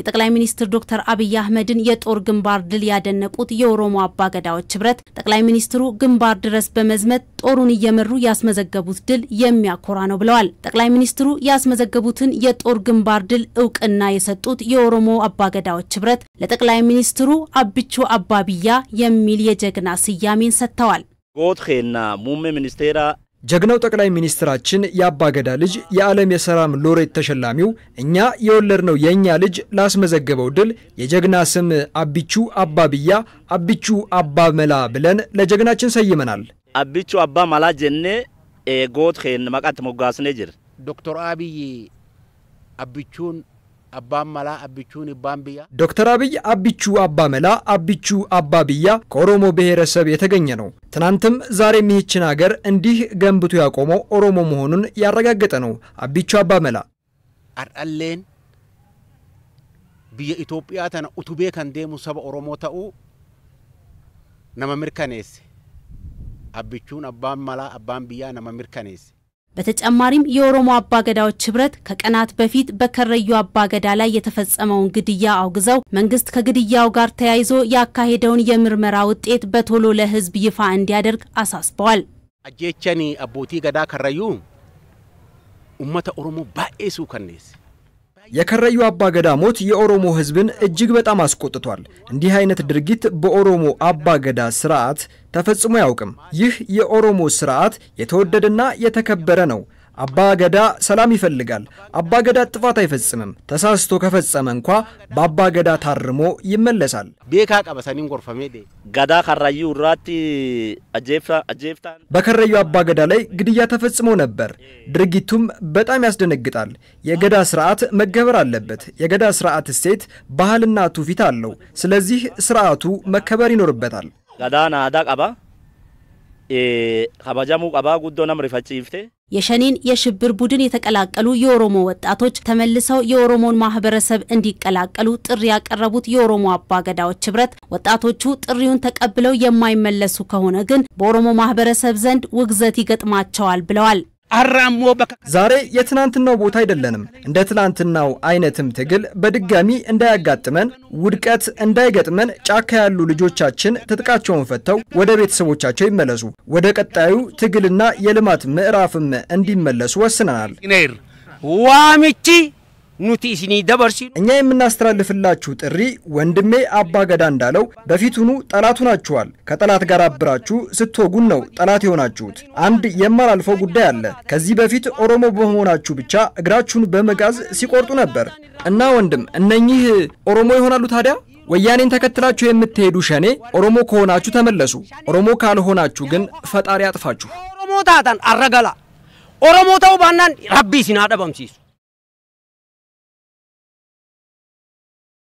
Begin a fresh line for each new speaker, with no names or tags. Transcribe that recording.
የጠቅላይ ሚኒስትር ዶክተር አብይ አህመድን የጦር ግንባር ድል ያደነቁት የኦሮሞ አባገዳዎች ህብረት ጠቅላይ ሚኒስትሩ ግንባር ድረስ በመዝመት ጦሩን እየመሩ ያስመዘገቡት ድል የሚያኮራ ነው ብለዋል። ጠቅላይ ሚኒስትሩ ያስመዘገቡትን የጦር ግንባር ድል እውቅና የሰጡት የኦሮሞ አባገዳዎች ህብረት ለጠቅላይ ሚኒስትሩ አብቹ አባብያ የሚል የጀግና ስያሜን ሰጥተዋል።
ጎትኼና ሙሜ ሚኒስቴራ ጀግናው ጠቅላይ ሚኒስትራችን የአባገዳ ልጅ የዓለም የሰላም ሎሬት ተሸላሚው እኛ የወለድነው የእኛ ልጅ ላስመዘገበው ድል የጀግና ስም አቢቹ አባ ብያ አቢቹ አባ መላ ብለን ለጀግናችን ሰይመናል።
አቢቹ አባ መላ ጀኔ ጎት ኸን መቃት ሞጋስኔ ጅር ዶክተር አብይ አቢቹን አባመላ አብቹ ባንብያ
ዶክተር አብይ አብቹ አባመላ አብቹ አባብያ ከኦሮሞ ብሔረሰብ የተገኘ ነው። ትናንትም ዛሬ ይህችን ሀገር እንዲህ ገንብቶ ያቆመው ኦሮሞ መሆኑን ያረጋገጠ ነው። አብቹ አባመላ
አርአሌን ብየ ኢትዮጵያ ተነ ኡቱቤ ከንዴሙ ሰበ ኦሮሞ ተኡ ነመ ምርከኔስ አብቹን አባመላ አባን ብያ ነመ ምርከኔስ
በተጨማሪም የኦሮሞ አባገዳዎች ህብረት ከቀናት በፊት በከረዩ አባገዳ ላይ የተፈጸመውን ግድያ አውግዘው መንግስት ከግድያው ጋር ተያይዞ ያካሄደውን የምርመራ ውጤት በቶሎ ለህዝብ ይፋ እንዲያደርግ አሳስበዋል።
አጄቸኒ አቦቲ ገዳ ከረዩ ኡመተ ኦሮሞ ባኤሱ
ከኔስ የከረዩ አባገዳ ሞት የኦሮሞ ህዝብን እጅግ በጣም አስቆጥቷል። እንዲህ አይነት ድርጊት በኦሮሞ አባገዳ ስርዓት ተፈጽሞ አያውቅም። ይህ የኦሮሞ ስርዓት የተወደደና የተከበረ ነው። አባ ገዳ ሰላም ይፈልጋል። አባ ገዳ ጥፋት አይፈጽምም። ተሳስቶ ከፈጸመ እንኳ በአባ ገዳ ታርሞ ይመለሳል።
ቤካ ቀበሰኒን ጎርፈሜ ገዳ ራት አጀፍታ
በከረዩ አባ ገዳ ላይ ግድያ ተፈጽሞ ነበር። ድርጊቱም በጣም ያስደነግጣል። የገዳ ስርዓት መገበር አለበት። የገዳ ስርዓት እሴት ባህልና ትውፊት አለው።
ስለዚህ ስርዓቱ መከበር ይኖርበታል።
ገዳ ናዳ ቀባ ከባጃሙ ቀባ ጉዶ ነምሪ ፈቺፍቴ
የሸኔን የሽብር ቡድን የተቀላቀሉ የኦሮሞ ወጣቶች ተመልሰው የኦሮሞን ማህበረሰብ እንዲቀላቀሉ ጥሪ ያቀረቡት የኦሮሞ አባገዳዎች ህብረት ወጣቶቹ ጥሪውን ተቀብለው የማይመለሱ ከሆነ ግን በኦሮሞ ማህበረሰብ ዘንድ ውግዘት ይገጥማቸዋል ብለዋል። አራሞ
ዛሬ የትናንትናው ቦታ አይደለንም። እንደ ትናንትናው አይነትም ትግል በድጋሚ እንዳያጋጥመን፣ ውድቀት እንዳይገጥመን ጫካ ያሉ ልጆቻችን ትጥቃቸውን ፈተው ወደ ቤተሰቦቻቸው ይመለሱ፣ ወደ ቀጣዩ ትግልና የልማት ምዕራፍም እንዲመለሱ ወስነናል። ዋሚቺ ኑቲሲኒ ደበር ሲሉ እኛ የምናስተላልፍላችሁ ጥሪ ወንድሜ አባገዳ እንዳለው በፊቱኑ ጠላቱ ናችኋል። ከጠላት ጋር አብራችሁ ስትወጉን ነው ጠላት የሆናችሁት። አንድ የማላልፈው ጉዳይ አለ። ከዚህ በፊት ኦሮሞ በመሆናችሁ ብቻ እግራችሁን በመጋዝ ሲቆርጡ ነበር እና ወንድም እነኚህ ኦሮሞ ይሆናሉ ታዲያ? ወያኔን ተከትላችሁ የምትሄዱ ሸኔ ኦሮሞ ከሆናችሁ ተመለሱ። ኦሮሞ ካልሆናችሁ ግን ፈጣሪ አጥፋችሁ።
ኦሮሞ ታታን አረጋላ ኦሮሞ ተው ባናን ረቢ ሲናደበም ሲሱ